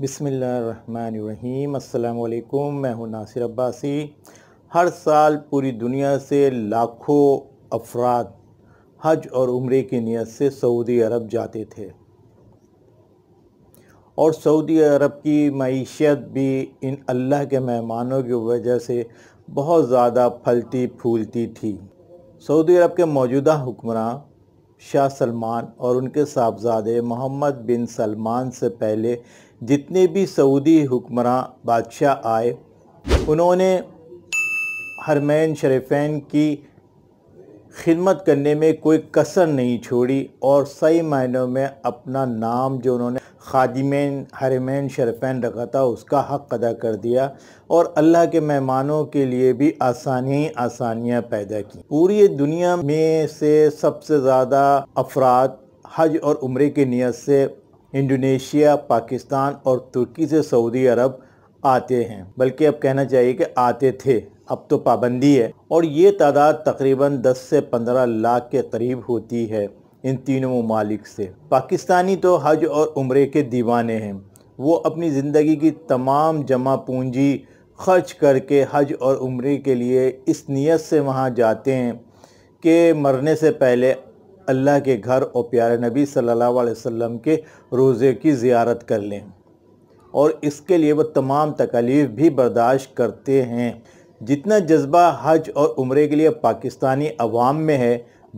बिसमीम अल्लाम मैं हूं नासिर अब्बासी हर साल पूरी दुनिया से लाखों अफराद हज और उम्र की नीयत से सऊदी अरब जाते थे और सऊदी अरब की मीशत भी इन अल्लाह के मेहमानों की वजह से बहुत ज़्यादा फलती फूलती थी सऊदी अरब के मौजूदा हुक्मरान शाह सलमान और उनके साहबजादे मोहम्मद बिन सलमान से पहले जितने भी सऊदी हुक्मरान बादशाह आए उन्होंने हरमैन शरीफान की खिदमत करने में कोई कसर नहीं छोड़ी और सही मायनों में अपना नाम जो उन्होंने खादिमैन हरमैन शरफैन रखा था उसका हक़ अदा कर दिया और अल्लाह के मेहमानों के लिए भी आसानी ही आसानियाँ पैदा की पूरी दुनिया में से सबसे ज़्यादा अफराद हज और उम्र की नीयत से इंडोनेशिया पाकिस्तान और तुर्की से सऊदी अरब आते हैं बल्कि अब कहना चाहिए कि आते थे अब तो पाबंदी है और ये तादाद तकरीबन 10 से 15 लाख के करीब होती है इन तीनों ममालिक से पाकिस्तानी तो हज और उम्र के दीवाने हैं वो अपनी ज़िंदगी की तमाम जमा पूंजी खर्च करके हज और उम्र के लिए इस नीयत से वहाँ जाते हैं कि मरने से पहले अल्लाह के घर और प्यारे नबी सल्लल्लाहु अलैहि वसल्लम के रोज़े की ज़ियारत कर लें और इसके लिए वह तमाम तकलीफ भी बर्दाश्त करते हैं जितना जज्बा हज और उम्र के लिए पाकिस्तानी अवाम में है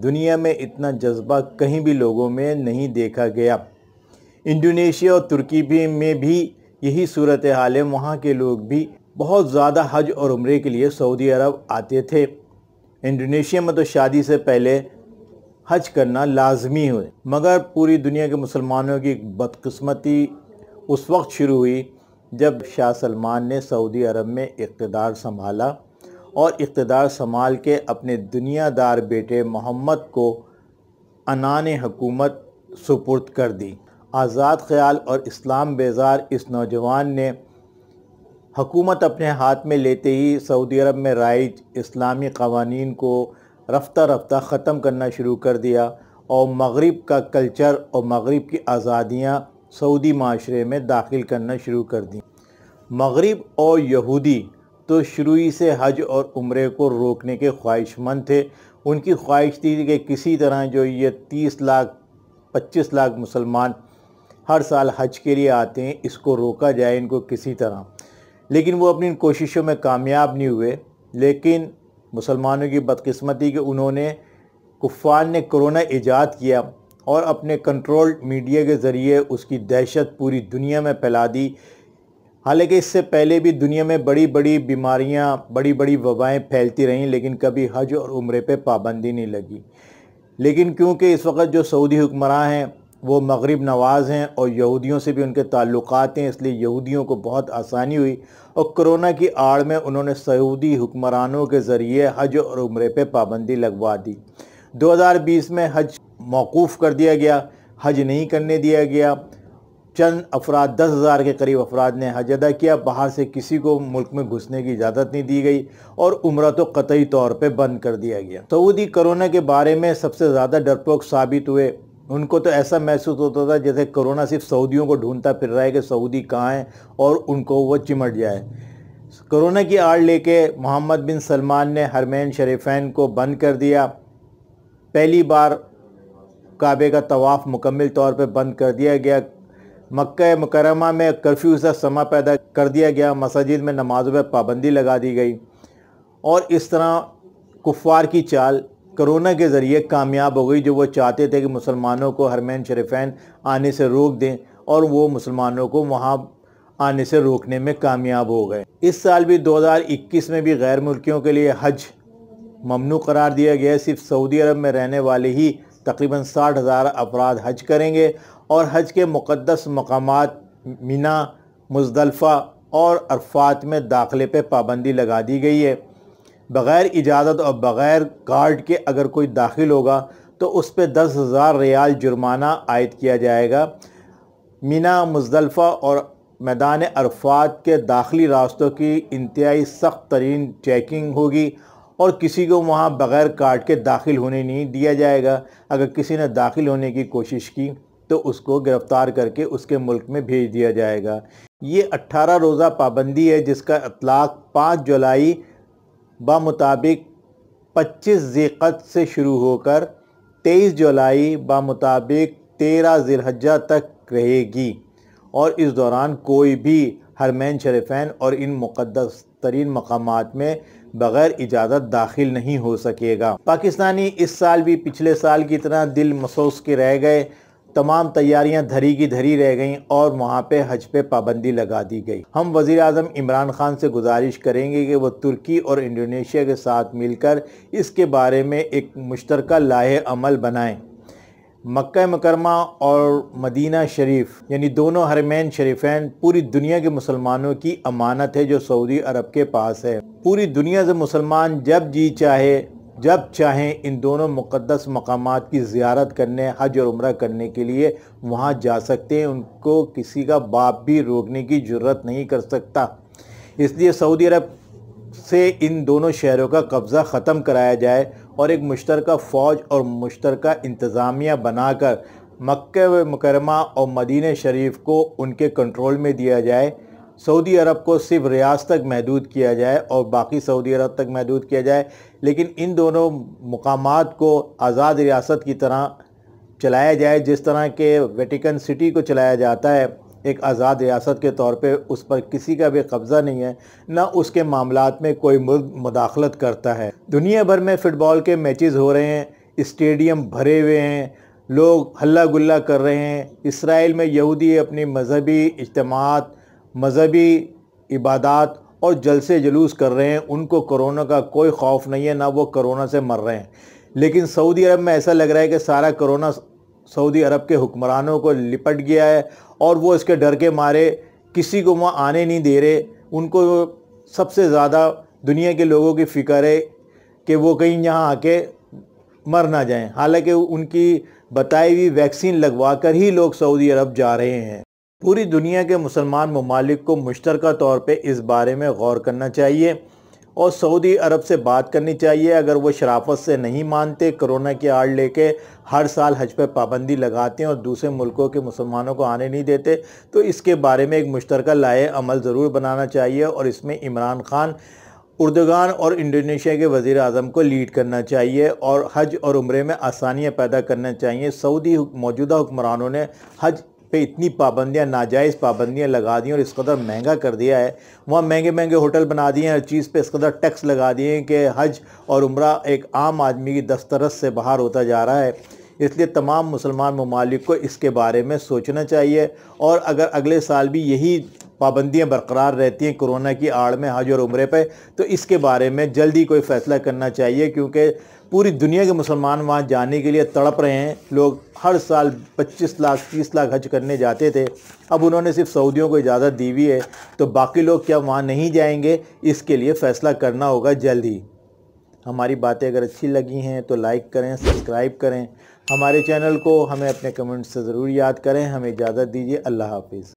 दुनिया में इतना जज्बा कहीं भी लोगों में नहीं देखा गया इंडोनेशिया और तुर्की भी में भी यही सूरत हाल है वहाँ के लोग भी बहुत ज़्यादा हज और उम्र के लिए सऊदी अरब आते थे इंडोनेशिया में तो शादी से पहले हज करना लाजमी हुए मगर पूरी दुनिया के मुसलमानों की बदकस्मती उस वक्त शुरू हुई जब शाह सलमान ने सऊदी अरब में इकतदार संभाला और इकतदार संभाल के अपने दुनियादार बेटे मोहम्मद को अनान हकूमत सुपुर्द कर दी आज़ाद ख्याल और इस्लाम बेजार इस नौजवान ने हकूमत अपने हाथ में लेते ही सऊदी अरब में राइज इस्लामी कवानीन को रफ्ता रफ्ता ख़त्म करना शुरू कर दिया और मगरब का कल्चर और मगरब की आज़ादियाँ सऊदी माशरे में दाखिल करना शुरू कर दी मगरब और यहूदी तो शुरू ही से हज और उम्र को रोकने के ख्वाहिशमंद थे उनकी ख्वाहिश थी कि किसी तरह जो ये तीस लाख पच्चीस लाख मुसलमान हर साल हज के लिए आते हैं इसको रोका जाए इनको किसी तरह लेकिन वो अपनी इन कोशिशों में कामयाब नहीं हुए लेकिन मुसलमानों की बदकस्मती कि उन्होंने कुफ़ार ने कोरोना ईजाद किया और अपने कंट्रोल्ड मीडिया के ज़रिए उसकी दहशत पूरी दुनिया में फैला दी हालांकि इससे पहले भी दुनिया में बड़ी बड़ी बीमारियां बड़ी बड़ी वबाएँ फैलती रहीं लेकिन कभी हज और उम्र पर पाबंदी नहीं लगी लेकिन क्योंकि इस वक्त जो सऊदी हुक्मरान हैं वो मगरब नवाज़ हैं और यहूदियों से भी उनके ताल्लुक़ हैं इसलिए यहूदियों को बहुत आसानी हुई और कोरोना की आड़ में उन्होंने सऊदी हुक्मरानों के ज़रिए हज और उम्र पर पाबंदी लगवा दी 2020 में हज मौकूफ़ कर दिया गया हज नहीं करने दिया गया चंद अफराद दस हज़ार के करीब अफराद ने हज अदा किया बाहर से किसी को मुल्क में घुसने की इजाज़त नहीं दी गई और उम्र तो कतई तौर पर बंद कर दिया गया सऊदी कोरोना के बारे में सबसे ज़्यादा डरपोक साबित हुए उनको तो ऐसा महसूस होता था जैसे कोरोना सिर्फ सऊदियों को ढूंढता फिर रहा है कि सऊदी कहाँ हैं और उनको वो चिमट जाए कोरोना की आड़ लेके मोहम्मद बिन सलमान ने हरमैन शरीफैन को बंद कर दिया पहली बार काबे का तवाफ़ मुकम्मल तौर पर बंद कर दिया गया मक्का मकरमा में कर्फ्यू सा समा पैदा कर दिया गया मसाजिद में नमाजों पर पाबंदी लगा दी गई और इस तरह कुफ्वार की चाल कोरोना के ज़रिए कामयाब हो गई जो वो चाहते थे कि मुसलमानों को हरमैन शरीफैन आने से रोक दें और वो मुसलमानों को वहाँ आने से रोकने में कामयाब हो गए इस साल भी 2021 में भी गैर मुल्कियों के लिए हज ममनू करार दिया गया सिर्फ सऊदी अरब में रहने वाले ही तकरीबन साठ हज़ार अफराद हज करेंगे और हज के मुक़दस मकाम मिना मुजदलफ़ा और अरफात में दाखिले पर पाबंदी लगा दी गई है बग़ैर इजाज़त और बग़ैर गार्ड के अगर कोई दाखिल होगा तो उस पर दस हज़ार रियाल जुर्माना आयद किया जाएगा मिना मुजलफ़ा और मैदान अरफात के दाखिली रास्तों की इंतहाई सख्त तरीन चेकिंग होगी और किसी को वहाँ बग़ैर कार्ड के दाखिल होने नहीं दिया जाएगा अगर किसी ने दाखिल होने की कोशिश की तो उसको गिरफ़्तार करके उसके मुल्क में भेज दिया जाएगा ये 18 रोज़ा पाबंदी है जिसका अतलाक 5 जुलाई बामुताबिक 25 ज़ीक़त से शुरू होकर 23 जुलाई बामुताबिक 13 ज़िलहजा तक रहेगी और इस दौरान कोई भी हरमैन शरीफान और इन मुक़दस तरीन मकाम में बग़ैर इजाज़त दाखिल नहीं हो सकेगा पाकिस्तानी इस साल भी पिछले साल की तरह दिल मसोस के रह गए तमाम तैयारियां धरी की धरी रह गईं और वहाँ पे हज पे पाबंदी लगा दी गई हम वज़ी अजम इमरान खान से गुजारिश करेंगे कि वह तुर्की और इंडोनेशिया के साथ मिलकर इसके बारे में एक मुश्तर लाहे अमल बनाएँ मक् मकरमा और मदीना शरीफ यानी दोनों हरमैन शरीफान पूरी दुनिया के मुसलमानों की अमानत है जो सऊदी अरब के पास है पूरी दुनिया से मुसलमान जब जी चाहे जब चाहें इन दोनों मुक़दस मकाम की ज़्यारत करने हज और उम्र करने के लिए वहाँ जा सकते हैं उनको किसी का बाप भी रोकने की ज़रूरत नहीं कर सकता इसलिए सऊदी अरब से इन दोनों शहरों का कब्ज़ा ख़त्म कराया जाए और एक मुश्तरक फ़ौज और मुशतरक इंतज़ामिया बनाकर मक् मकरमा और मदीन शरीफ को उनके कंट्रोल में दिया जाए सऊदी अरब को सिर्फ रियाज तक महदूद किया जाए और बाकी सऊदी अरब तक महदूद किया जाए लेकिन इन दोनों मकाम को आज़ाद रियासत की तरह चलाया जाए जिस तरह के वेटिकन सिटी को चलाया जाता है एक आज़ाद रियासत के तौर पे उस पर किसी का भी कब्ज़ा नहीं है ना उसके मामला में कोई मुल्क मुदाखलत करता है दुनिया भर में फ़ुटबॉल के मैचेस हो रहे हैं स्टेडियम भरे हुए हैं लोग हल्ला गुल्ला कर रहे हैं इसराइल में यहूदी अपनी मजहबी इजमात मजहबी इबादत और जलसे जुलूस कर रहे हैं उनको कोरोना का कोई खौफ नहीं है ना वो कोरोना से मर रहे हैं लेकिन सऊदी अरब में ऐसा लग रहा है कि सारा कोरोना सऊदी अरब के हुक्मरानों को लिपट गया है और वो इसके डर के मारे किसी को वहाँ आने नहीं दे रहे उनको सबसे ज़्यादा दुनिया के लोगों की फ़िक्र है कि वो कहीं यहाँ आके मर ना जाएं हालांकि उनकी बताई हुई वैक्सीन लगवा कर ही लोग सऊदी अरब जा रहे हैं पूरी दुनिया के मुसलमान ममालिक को मुश्तर तौर पर इस बारे में गौर करना चाहिए और सऊदी अरब से बात करनी चाहिए अगर वो शराफत से नहीं मानते कोरोना की आड़ लेके हर साल हज पर पाबंदी लगाते हैं और दूसरे मुल्कों के मुसलमानों को आने नहीं देते तो इसके बारे में एक मुश्तर लाए अमल ज़रूर बनाना चाहिए और इसमें इमरान खान उर्दगान और इंडोनेशिया के वज़ी अजम को लीड करना चाहिए और हज और उम्र में आसानियाँ पैदा करना चाहिए सऊदी मौजूदा हुक्मरानों ने हज पे इतनी पाबंदियां नाजायज़ पाबंदियां लगा दी और इस कदर तो महंगा कर दिया है वहाँ महंगे महंगे होटल बना दिए हैं हर चीज़ पे इस कदर तो टैक्स लगा दिए हैं कि हज और उम्र एक आम आदमी की दस्तरस से बाहर होता जा रहा है इसलिए तमाम मुसलमान ममालिक को इसके बारे में सोचना चाहिए और अगर अगले साल भी यही पाबंदियाँ बरकरार रहती हैं कोरोना की आड़ में हज और उम्र पर तो इसके बारे में जल्दी कोई फ़ैसला करना चाहिए क्योंकि पूरी दुनिया के मुसलमान वहाँ जाने के लिए तड़प रहे हैं लोग हर साल 25 लाख 30 लाख हज करने जाते थे अब उन्होंने सिर्फ सऊदियों को इजाज़त दी हुई है तो बाकी लोग क्या वहाँ नहीं जाएंगे इसके लिए फ़ैसला करना होगा जल्द ही हमारी बातें अगर अच्छी लगी हैं तो लाइक करें सब्सक्राइब करें हमारे चैनल को हमें अपने कमेंट्स से ज़रूर याद करें हमें इजाज़त दीजिए अल्लाह हाफिज़